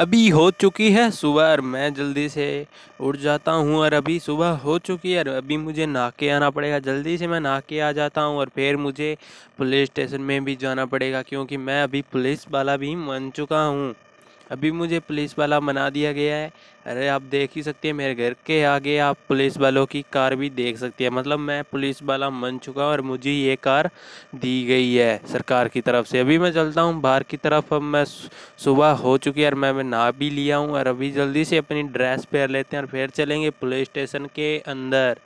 अभी हो चुकी है सुबह और मैं जल्दी से उठ जाता हूँ और अभी सुबह हो चुकी है और अभी मुझे नहा के आना पड़ेगा जल्दी से मैं नहा के आ जाता हूँ और फिर मुझे पुलिस स्टेशन में भी जाना पड़ेगा क्योंकि मैं अभी पुलिस वाला भी मन चुका हूँ अभी मुझे पुलिस वाला मना दिया गया है अरे आप देख ही सकते हैं मेरे घर के आगे आप पुलिस वालों की कार भी देख सकते हैं मतलब मैं पुलिस वाला मन चुका हूँ और मुझे ये कार दी गई है सरकार की तरफ से अभी मैं चलता हूँ बाहर की तरफ अब मैं सुबह हो चुकी है और मैं, ना भी लिया हूँ और अभी जल्दी से अपनी ड्रेस पहन लेते हैं और फिर चलेंगे पुलिस स्टेशन के अंदर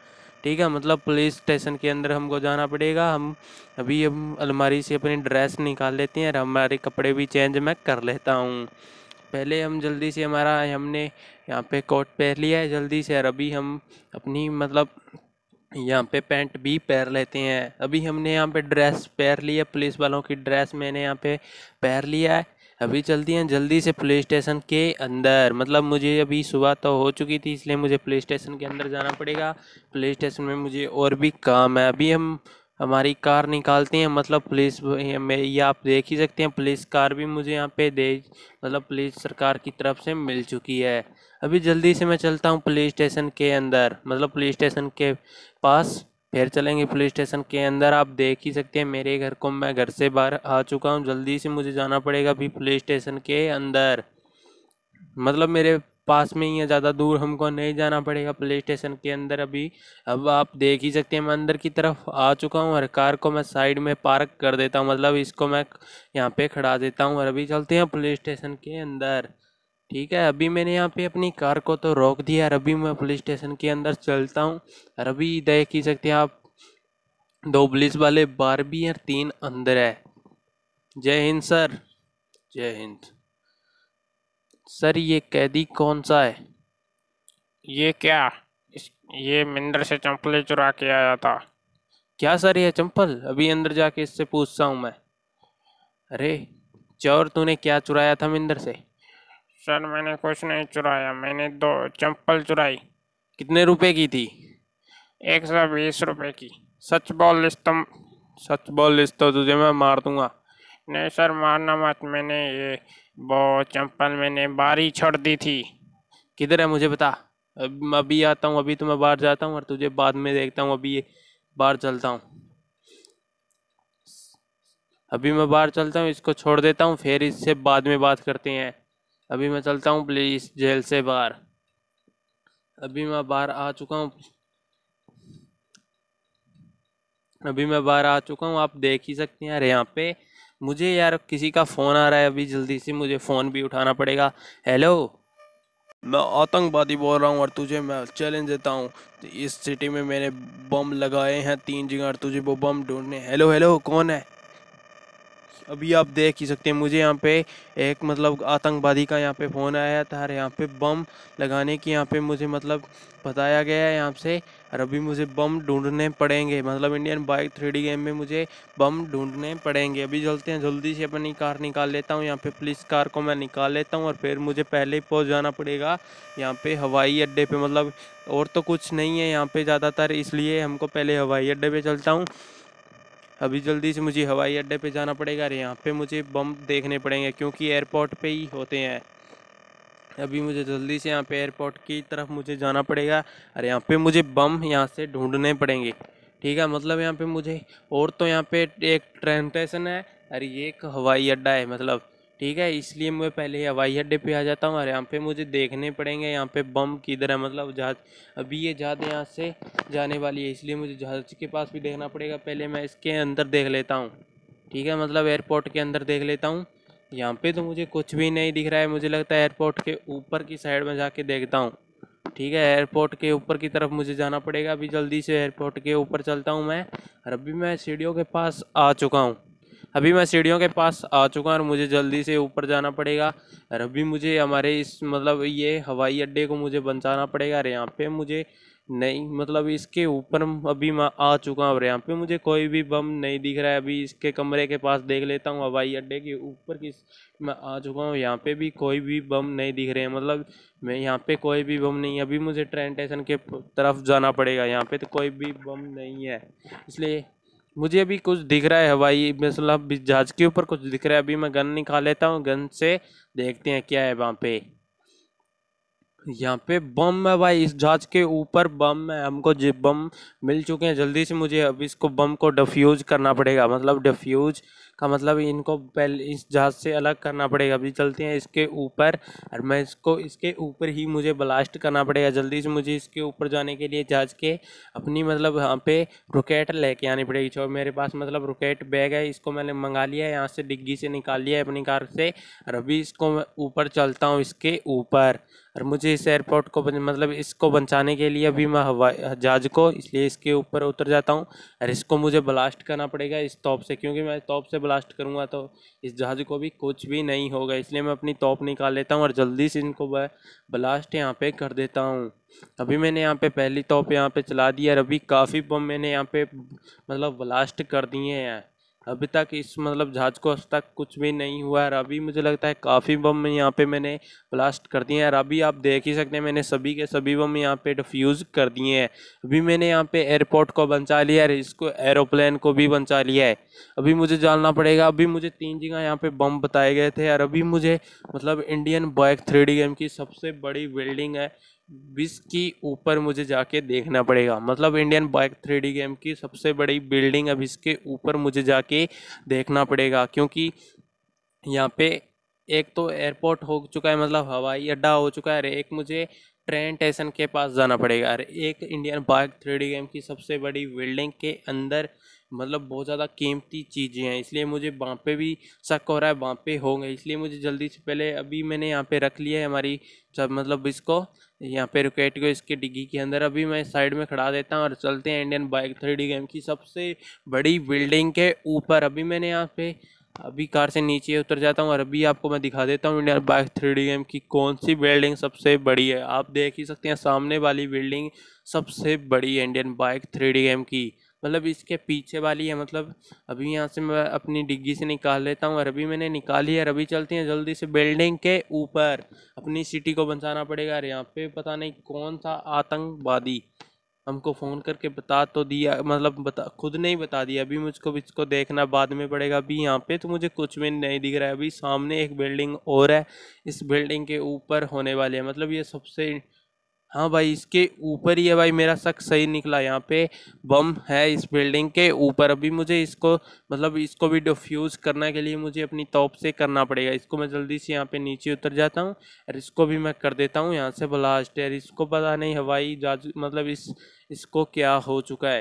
ठीक है मतलब पुलिस स्टेशन के अंदर हमको जाना पड़ेगा हम अभी हम अलमारी से अपनी ड्रेस निकाल लेते हैं और हमारे कपड़े भी चेंज मैं कर लेता हूँ पहले हम जल्दी से हमारा हमने यहाँ पे कोट पहन लिया है जल्दी से और अभी हम अपनी मतलब यहाँ पे पैंट भी पैर लेते हैं अभी हमने यहाँ पे ड्रेस पैर लिया पुलिस वालों की ड्रेस मैंने यहाँ पे पैर लिया है अभी चलती हैं जल्दी से पुलिस स्टेशन के अंदर मतलब मुझे अभी सुबह तो हो चुकी थी इसलिए मुझे पुलिस स्टेशन के अंदर जाना पड़ेगा पुलिस स्टेशन में मुझे और भी काम है अभी हम हमारी कार निकालती हैं मतलब पुलिस ये आप देख ही सकते हैं पुलिस कार भी मुझे यहाँ पे दे मतलब पुलिस सरकार की तरफ से मिल चुकी है अभी जल्दी से मैं चलता हूँ पुलिस स्टेशन के अंदर मतलब पुलिस स्टेशन के पास फिर चलेंगे पुलिस स्टेशन के अंदर आप देख ही सकते हैं मेरे घर को मैं घर से बाहर आ चुका हूँ जल्दी से मुझे जाना पड़ेगा अभी पुलिस स्टेशन के अंदर मतलब मेरे पास में ही है ज़्यादा दूर हमको नहीं जाना पड़ेगा प्ले स्टेशन के अंदर अभी अब आप देख ही सकते हैं मैं अंदर की तरफ आ चुका हूँ और कार को मैं साइड में पार्क कर देता हूँ मतलब इसको मैं यहाँ पे खड़ा देता हूँ और अभी चलते हैं प्ले स्टेशन के अंदर ठीक है अभी मैंने यहाँ पे अपनी कार को तो रोक दिया और अभी मैं पुलिस स्टेशन के अंदर चलता हूँ और अभी देख ही सकते हैं आप दो पुलिस वाले बारह भी और तीन अंदर है जय हिंद सर जय हिंद सर ये कैदी कौन सा है ये क्या इस ये मिंदर से चंपले चुरा के आया था क्या सर ये चंपल अभी अंदर जाके इससे पूछता हूँ मैं अरे चोर तूने क्या चुराया था मिंदर से सर मैंने कुछ नहीं चुराया मैंने दो चंपल चुराई कितने रुपए की थी एक सौ बीस रुपये की सच बोल लिस्ट तुम सच बोल लिस्ट तो तुझे मैं मार दूंगा नहीं सर मारना मत मैंने ये वो चंपल मैंने बारी छोड़ दी थी किधर है मुझे बता अभी आता हूँ अभी तो मैं बाहर जाता हूँ और तुझे बाद में देखता हूँ अभी बाहर चलता हूँ अभी मैं बाहर चलता हूँ इसको छोड़ देता हूँ फिर इससे बाद में बात करते हैं अभी मैं चलता हूँ प्लीज़ जेल से बाहर अभी मैं बाहर आ चुका हूँ अभी मैं बाहर आ चुका हूँ आप देख ही सकते हैं अरे यहाँ पे मुझे यार किसी का फ़ोन आ रहा है अभी जल्दी से मुझे फ़ोन भी उठाना पड़ेगा हेलो मैं आतंकवादी बोल रहा हूँ और तुझे मैं चैलेंज देता हूँ इस सिटी में मैंने बम लगाए हैं तीन जगह और तुझे वो बम ढूंढने हेलो हेलो कौन है अभी आप देख ही सकते हैं मुझे यहाँ पे एक मतलब आतंकवादी का यहाँ पे फ़ोन आया था अरे यहाँ पे बम लगाने की यहाँ पे मुझे मतलब बताया गया है यहाँ से और अभी मुझे बम ढूंढने पड़ेंगे मतलब इंडियन बाइक थ्री गेम में मुझे बम ढूंढने पड़ेंगे अभी चलते हैं जल्दी से अपनी कार निकाल लेता हूँ यहाँ पे पुलिस कार को मैं निकाल लेता हूँ और फिर मुझे पहले ही पहुँच जाना पड़ेगा यहाँ पे हवाई अड्डे पे मतलब और तो कुछ नहीं है यहाँ पे ज़्यादातर इसलिए हमको पहले हवाई अड्डे पर चलता हूँ अभी जल्दी से मुझे हवाई अड्डे पे जाना पड़ेगा अरे यहाँ पे मुझे बम देखने पड़ेंगे क्योंकि एयरपोर्ट पे ही होते हैं अभी मुझे जल्दी से यहाँ पे एयरपोर्ट की तरफ मुझे जाना पड़ेगा और यहाँ पे मुझे बम यहाँ से ढूंढने पड़ेंगे ठीक है मतलब यहाँ पे मुझे और तो यहाँ पे एक ट्रेन स्टेशन है और ये एक हवाई अड्डा है मतलब ठीक है इसलिए मैं पहले ही हवाई अड्डे पे आ जाता हूँ और यहाँ पे मुझे देखने पड़ेंगे यहाँ पे बम किधर है मतलब जहाज अभी ये जहाज यहाँ से जाने वाली है इसलिए मुझे जहाज के पास भी देखना पड़ेगा पहले मैं इसके अंदर देख लेता हूँ ठीक है मतलब एयरपोर्ट के अंदर देख लेता हूँ यहाँ पे तो मुझे कुछ भी नहीं दिख रहा है मुझे लगता है एयरपोर्ट के ऊपर की साइड में जाके देखता हूँ ठीक है एयरपोर्ट के ऊपर की तरफ मुझे जाना पड़ेगा अभी जल्दी से एयरपोर्ट के ऊपर चलता हूँ मैं और अभी मैं सीढ़ियों के पास आ चुका हूँ अभी मैं सीढ़ियों के पास आ चुका और मुझे जल्दी से ऊपर जाना पड़ेगा और अभी मुझे हमारे इस मतलब ये हवाई अड्डे को मुझे बचाना पड़ेगा और यहाँ पे मुझे नहीं मतलब इसके ऊपर अभी मैं आ चुका हूँ और यहाँ पे मुझे कोई भी बम नहीं दिख रहा है अभी इसके कमरे के पास देख लेता हूँ हवाई अड्डे के ऊपर किस मैं आ चुका हूँ यहाँ पे भी कोई भी बम नहीं दिख रहे हैं मतलब मैं यहाँ पे कोई भी बम नहीं अभी मुझे ट्रेन स्टेशन के तरफ जाना पड़ेगा यहाँ पे तो कोई भी बम नहीं है इसलिए मुझे अभी कुछ दिख रहा है हवाई मतलब जहाज के ऊपर कुछ दिख रहा है अभी मैं गन निकाल लेता हूँ गन से देखते हैं क्या है वहाँ पे यहाँ पे बम है भाई इस जहाज के ऊपर बम है हमको जे बम मिल चुके हैं जल्दी से मुझे अब इसको बम को डिफ्यूज करना पड़ेगा मतलब डिफ्यूज का मतलब इनको पहले इस जहाज से अलग करना पड़ेगा अभी चलते हैं इसके ऊपर और मैं इसको इसके ऊपर ही मुझे ब्लास्ट करना पड़ेगा जल्दी से मुझे इसके ऊपर जाने के लिए जहाज के अपनी मतलब यहाँ पे रुकेट लेके आनी पड़ेगी जो मेरे पास मतलब रुकेट बैग है इसको मैंने मंगा लिया है यहाँ से डिग्गी से निकाल लिया है अपनी कार से और अभी इसको ऊपर चलता हूँ इसके ऊपर और मुझे इस एयरपोर्ट को मतलब इसको बचाने के लिए अभी मैं हवाई जहाज को इसलिए इसके ऊपर उतर जाता हूँ और इसको मुझे ब्लास्ट करना पड़ेगा इस तोप से क्योंकि मैं तोप से ब्लास्ट करूँगा तो इस जहाज को भी कुछ भी नहीं होगा इसलिए मैं अपनी तोप निकाल लेता हूँ और जल्दी से इनको ब्लास्ट यहाँ पर कर देता हूँ अभी मैंने यहाँ पर पहली तोप यहाँ पर चला दी और अभी काफ़ी बम मैंने यहाँ पर मतलब ब्लास्ट कर दिए हैं अभी तक इस मतलब जहाज़ को अब तक कुछ भी नहीं हुआ है अभी मुझे लगता है काफ़ी बम यहाँ पे मैंने ब्लास्ट कर दिए हैं और अभी आप देख ही सकते हैं मैंने सभी के सभी बम यहाँ पे डिफ्यूज़ कर दिए हैं अभी मैंने यहाँ पे एयरपोर्ट को बचा लिया है इसको एरोप्लेन को भी बचा लिया है अभी मुझे जानना पड़ेगा अभी मुझे तीन जगह यहाँ पर बम बताए गए थे और अभी मुझे मतलब इंडियन बाइक थ्री गेम की सबसे बड़ी बिल्डिंग है बीस की ऊपर मुझे जाके देखना पड़ेगा मतलब इंडियन बाइक थ्री गेम की सबसे बड़ी बिल्डिंग अब इसके ऊपर मुझे जाके देखना पड़ेगा क्योंकि यहाँ पे एक तो एयरपोर्ट हो चुका है मतलब हवाई अड्डा हो चुका है अरे एक मुझे ट्रेन स्टेशन के पास जाना पड़ेगा अरे एक इंडियन बाइक थ्री गेम की सबसे बड़ी बिल्डिंग के अंदर मतलब बहुत ज़्यादा कीमती चीज़ें हैं इसलिए मुझे वहाँ पे भी शक हो रहा है वहाँ पे होंगे इसलिए मुझे जल्दी से पहले अभी मैंने यहाँ पे रख लिया है हमारी सब मतलब इसको यहाँ पे रुकेट को इसके डिग्गी के अंदर अभी मैं साइड में खड़ा देता हूँ और चलते हैं इंडियन बाइक थ्री गेम की सबसे बड़ी बिल्डिंग के ऊपर अभी मैंने यहाँ पे अभी कार से नीचे उतर जाता हूँ और अभी आपको मैं दिखा देता हूँ इंडियन बाइक थ्री गेम की कौन सी बिल्डिंग सबसे बड़ी है आप देख ही सकते हैं सामने वाली बिल्डिंग सबसे बड़ी है इंडियन बाइक थ्री गेम की मतलब इसके पीछे वाली है मतलब अभी यहाँ से मैं अपनी डिग्गी से निकाल लेता हूँ और अभी मैंने निकाली है अभी चलती हैं जल्दी से बिल्डिंग के ऊपर अपनी सिटी को बचाना पड़ेगा और यहाँ पे पता नहीं कौन सा आतंकवादी हमको फ़ोन करके बता तो दिया मतलब बता खुद नहीं बता दिया अभी मुझको इसको देखना बाद में पड़ेगा अभी यहाँ पे तो मुझे कुछ भी नहीं दिख रहा है अभी सामने एक बिल्डिंग और है इस बिल्डिंग के ऊपर होने वाली है मतलब ये सबसे हाँ भाई इसके ऊपर ही है भाई मेरा शक सही निकला यहाँ पे बम है इस बिल्डिंग के ऊपर अभी मुझे इसको मतलब इसको भी डिफ्यूज़ करने के लिए मुझे अपनी टॉप से करना पड़ेगा इसको मैं जल्दी से यहाँ पे नीचे उतर जाता हूँ और इसको भी मैं कर देता हूँ यहाँ से ब्लास्ट है इसको पता नहीं हवाई जाज मतलब इस इसको क्या हो चुका है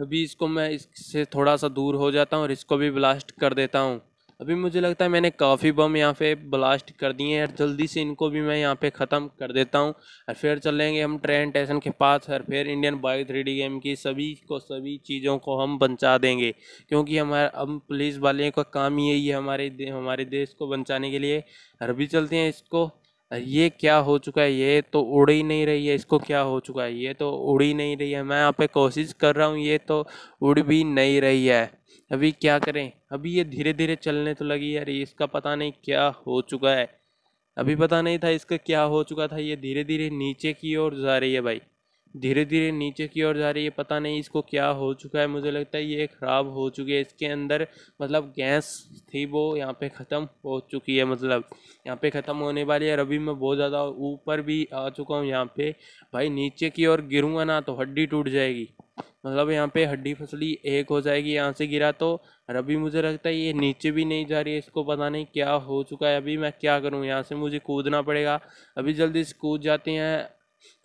अभी इसको मैं इससे थोड़ा सा दूर हो जाता हूँ और इसको भी ब्लास्ट कर देता हूँ अभी मुझे लगता है मैंने काफ़ी बम यहाँ पे ब्लास्ट कर दिए हैं और जल्दी से इनको भी मैं यहाँ पे ख़त्म कर देता हूँ और फिर चलेंगे हम ट्रेन स्टेशन के पास और फिर इंडियन बाइक थ्री गेम की सभी को सभी चीज़ों को हम बचा देंगे क्योंकि हमारा हम पुलिस वाले का काम ही यही है हमारे दे, हमारे देश को बचाने के लिए और भी चलते हैं इसको ये क्या हो चुका है ये तो उड़ ही नहीं रही है इसको क्या हो चुका है ये तो उड़ ही नहीं रही है मैं यहाँ पे कोशिश कर रहा हूँ ये तो उड़ भी नहीं रही है अभी क्या करें अभी ये धीरे धीरे चलने तो लगी यार इसका पता नहीं क्या हो चुका है अभी पता नहीं था इसका क्या हो चुका था ये धीरे धीरे नीचे की ओर जा रही है भाई धीरे धीरे नीचे की ओर जा रही है पता नहीं इसको क्या हो चुका है मुझे लगता है ये ख़राब हो चुकी है इसके अंदर मतलब गैस थी वो यहाँ पे ख़त्म हो चुकी है मतलब यहाँ पे ख़त्म होने वाली है अभी मैं बहुत ज़्यादा ऊपर भी आ चुका हूँ यहाँ पे भाई नीचे की ओर गिरूँगा ना तो हड्डी टूट जाएगी मतलब यहाँ पे हड्डी फसली एक हो जाएगी यहाँ से गिरा तो और अभी मुझे लगता है ये नीचे भी नहीं जा रही है इसको पता नहीं क्या हो चुका है अभी मैं क्या करूँ यहाँ से मुझे कूदना पड़ेगा अभी जल्दी से कूद जाते हैं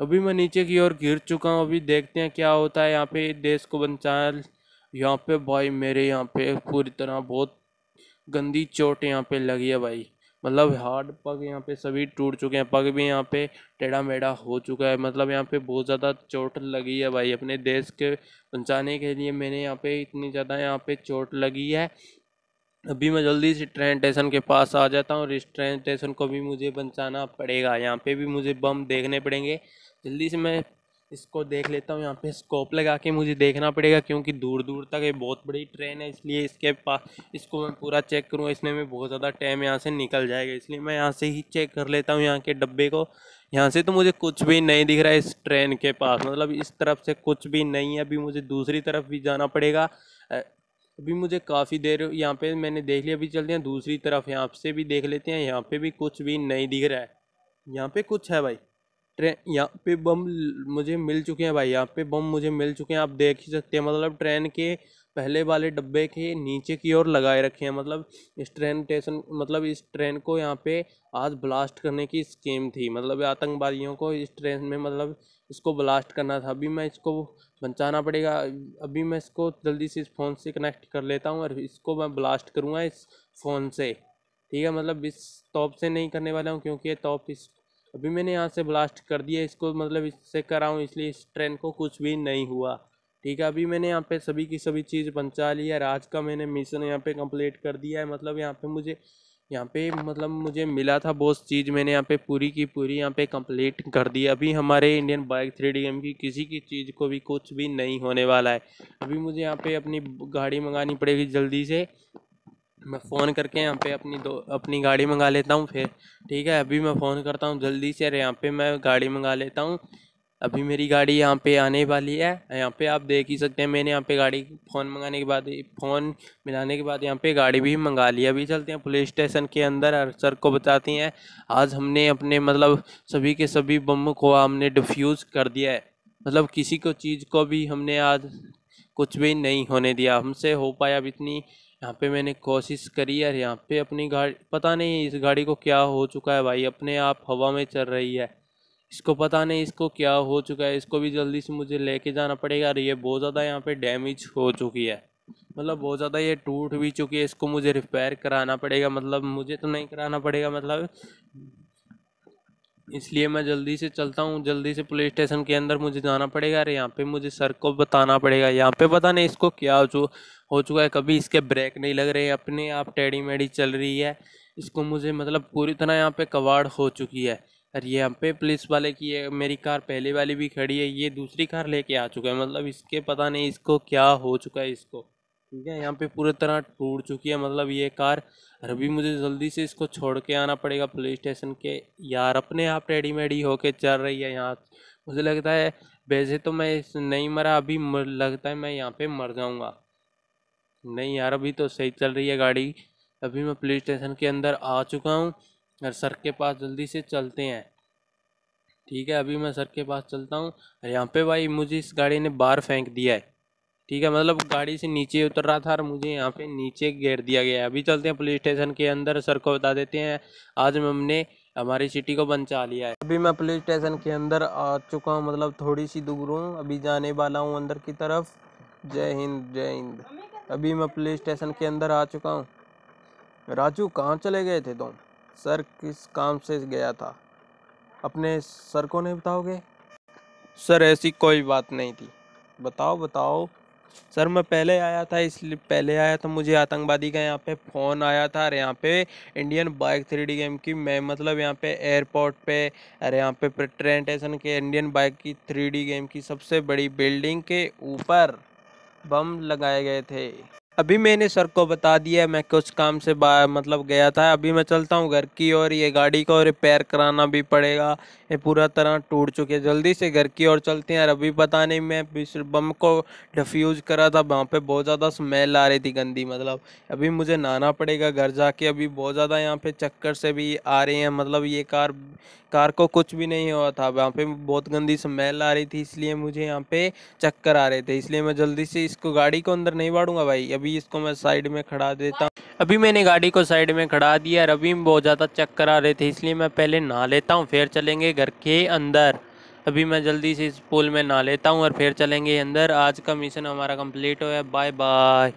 अभी मैं नीचे की ओर गिर चुका हूँ अभी देखते हैं क्या होता है यहाँ पे देश को बचा यहाँ पे भाई मेरे यहाँ पे पूरी तरह बहुत गंदी चोट यहाँ पे लगी है भाई मतलब हार्ड पग यहाँ पे सभी टूट चुके हैं पग भी यहाँ पे टेढ़ा मेढ़ा हो चुका है मतलब यहाँ पे बहुत ज़्यादा चोट लगी है भाई अपने देश के बचाने के लिए मैंने यहाँ पे इतनी ज़्यादा यहाँ पे चोट लगी है अभी मैं जल्दी से ट्रेन स्टेशन के पास आ जाता हूँ और इस ट्रेन स्टेशन को भी मुझे बचाना पड़ेगा यहाँ पे भी मुझे बम देखने पड़ेंगे जल्दी से मैं इसको देख लेता हूँ यहाँ पे स्कोप लगा के मुझे देखना पड़ेगा क्योंकि दूर दूर तक ये बहुत बड़ी ट्रेन है इसलिए इसके पास इसको मैं पूरा चेक करूँ इसमें में बहुत ज़्यादा टाइम यहाँ से निकल जाएगा इसलिए मैं यहाँ से ही चेक कर लेता हूँ यहाँ के डब्बे को यहाँ से तो मुझे कुछ भी नहीं दिख रहा है इस ट्रेन के पास मतलब इस तरफ से कुछ भी नहीं है अभी मुझे दूसरी तरफ भी जाना पड़ेगा अभी मुझे काफ़ी देर यहाँ पर मैंने देख लिया अभी चलते हैं दूसरी तरफ यहाँ से भी देख लेते हैं यहाँ पर भी कुछ भी नहीं दिख रहा है यहाँ पर कुछ है भाई ट्रेन यहाँ पे बम मुझे मिल चुके हैं भाई यहाँ पे बम मुझे मिल चुके हैं आप देख ही सकते हैं मतलब ट्रेन के पहले वाले डब्बे के नीचे की ओर लगाए रखे हैं मतलब इस ट्रेन स्टेशन मतलब इस ट्रेन को यहाँ पे आज ब्लास्ट करने की स्कीम थी मतलब आतंकवादियों को इस ट्रेन में मतलब इसको ब्लास्ट करना था अभी मैं इसको बचाना पड़ेगा अभी मैं इसको जल्दी से इस फ़ोन से कनेक्ट कर लेता हूँ और इसको मैं ब्लास्ट करूँगा इस फ़ोन से ठीक है मतलब इस टॉप से नहीं करने वाला हूँ क्योंकि ये इस अभी मैंने यहाँ से ब्लास्ट कर दिया इसको मतलब इससे कराऊँ इसलिए इस ट्रेन को कुछ भी नहीं हुआ ठीक है अभी मैंने यहाँ पे सभी की सभी चीज़ पहुँचा ली है आज का मैंने मिशन यहाँ पे कंप्लीट कर दिया है मतलब यहाँ पे मुझे यहाँ पे मतलब मुझे मिला था बहुत चीज़ मैंने यहाँ पे पूरी की पूरी यहाँ पे कंप्लीट कर दी अभी हमारे Indian bike three D M की किसी की चीज़ को भी कुछ भी नहीं होने वाला है अभी मुझे यहाँ पे अपनी गाड़ी मंगानी पड़ेगी जल्दी से मैं फ़ोन करके यहाँ पे अपनी दो अपनी गाड़ी मंगा लेता हूँ फिर ठीक है अभी मैं फ़ोन करता हूँ जल्दी से अरे यहाँ पे मैं गाड़ी मंगा लेता हूँ अभी मेरी गाड़ी यहाँ पे आने वाली है यहाँ पे आप देख ही सकते हैं मैंने यहाँ पे गाड़ी फ़ोन मंगाने के बाद फ़ोन मिलाने के बाद यहाँ पे गाड़ी भी मंगा ली अभी चलते हैं पुलिस स्टेशन के अंदर और सर को बताती हैं आज हमने अपने मतलब सभी के सभी बम को हमने डिफ्यूज़ कर दिया है मतलब किसी को चीज़ को भी हमने आज कुछ भी नहीं होने दिया हमसे हो पाया अब इतनी यहाँ पे मैंने कोशिश करी यार यहाँ पे अपनी गाड़ी पता नहीं इस गाड़ी को क्या हो चुका है भाई अपने आप हवा में चल रही है इसको पता नहीं इसको क्या हो चुका है इसको भी जल्दी से मुझे लेके जाना पड़ेगा अरे ये बहुत ज़्यादा यहाँ पे डैमेज हो चुकी है मतलब बहुत ज़्यादा ये टूट भी चुकी है इसको मुझे रिपेयर कराना पड़ेगा मतलब मुझे तो नहीं कराना पड़ेगा मतलब इसलिए मैं जल्दी से चलता हूँ जल्दी से पुलिस स्टेशन के अंदर मुझे जाना पड़ेगा अरे यहाँ पे मुझे सर को बताना पड़ेगा यहाँ पे पता नहीं इसको क्या हो चुका हो चुका है कभी इसके ब्रेक नहीं लग रहे अपने आप टेढ़ी मेढ़ी चल रही है इसको मुझे मतलब पूरी तरह यहाँ पे कबाड़ हो चुकी है और ये यहाँ पे पुलिस वाले की है मेरी कार पहले वाली भी खड़ी है ये दूसरी कार लेके आ चुका है मतलब इसके पता नहीं इसको क्या हो चुका है इसको ठीक है यहाँ पे पूरी तरह टूट चुकी है मतलब ये कार और अभी मुझे जल्दी से इसको छोड़ के आना पड़ेगा पुलिस स्टेशन के यार अपने आप टेढ़ी मेढ़ी होके चल रही है यहाँ मुझे लगता है वैसे तो मैं नहीं मरा अभी लगता है मैं यहाँ पे मर जाऊँगा नहीं यार अभी तो सही चल रही है गाड़ी अभी मैं पुलिस स्टेशन के अंदर आ चुका हूँ और सर के पास जल्दी से चलते हैं ठीक है अभी मैं सर के पास चलता हूँ और यहाँ पे भाई मुझे इस गाड़ी ने बाहर फेंक दिया है ठीक है मतलब गाड़ी से नीचे उतर रहा था और मुझे यहाँ पे नीचे घेर दिया गया है अभी चलते हैं पुलिस स्टेशन के अंदर सर को बता देते हैं आज हमने हमारी सिटी को बचा लिया है अभी मैं पुलिस स्टेशन के अंदर आ चुका हूँ मतलब थोड़ी सी दूर हूँ अभी जाने वाला हूँ अंदर की तरफ जय हिंद जय हिंद अभी मैं पुलिस स्टेशन के अंदर आ चुका हूँ राजू कहाँ चले गए थे तुम सर किस काम से गया था अपने सर को नहीं बताओगे सर ऐसी कोई बात नहीं थी बताओ बताओ सर मैं पहले आया था इसलिए पहले आया था मुझे आतंकवादी का यहाँ पे फ़ोन आया था अरे यहाँ पे इंडियन बाइक थ्री गेम की मैं मतलब यहाँ पे एयरपोर्ट पे अरे यहाँ पे ट्रेन स्टेशन के इंडियन बाइक की थ्री गेम की सबसे बड़ी बिल्डिंग के ऊपर बम लगाए गए थे अभी मैंने सर को बता दिया मैं कुछ काम से बाहर मतलब गया था अभी मैं चलता हूँ घर की ओर ये गाड़ी को रिपेयर कराना भी पड़ेगा ये पूरा तरह टूट चुके जल्दी से घर की ओर चलते हैं और अभी पता नहीं मैं बम को डिफ्यूज़ करा था वहाँ पे बहुत ज़्यादा स्मेल आ रही थी गंदी मतलब अभी मुझे नहाना पड़ेगा घर जाके अभी बहुत ज़्यादा यहाँ पे चक्कर से भी आ रहे हैं मतलब ये कार कार को कुछ भी नहीं हुआ था वहाँ पे बहुत गंदी स्मेल आ रही थी इसलिए मुझे यहाँ पे चक्कर आ रहे थे इसलिए मैं जल्दी से इसको गाड़ी को अंदर नहीं बाड़ूंगा भाई अभी अभी इसको मैं साइड में खड़ा देता हूँ अभी मैंने गाड़ी को साइड में खड़ा दिया और अभी बहुत ज़्यादा चक्कर आ रहे थे इसलिए मैं पहले नहा लेता हूँ फिर चलेंगे घर के अंदर अभी मैं जल्दी से इस पुल में नहा लेता हूँ और फिर चलेंगे अंदर आज का मिशन हमारा कम्प्लीट हो बाय बाय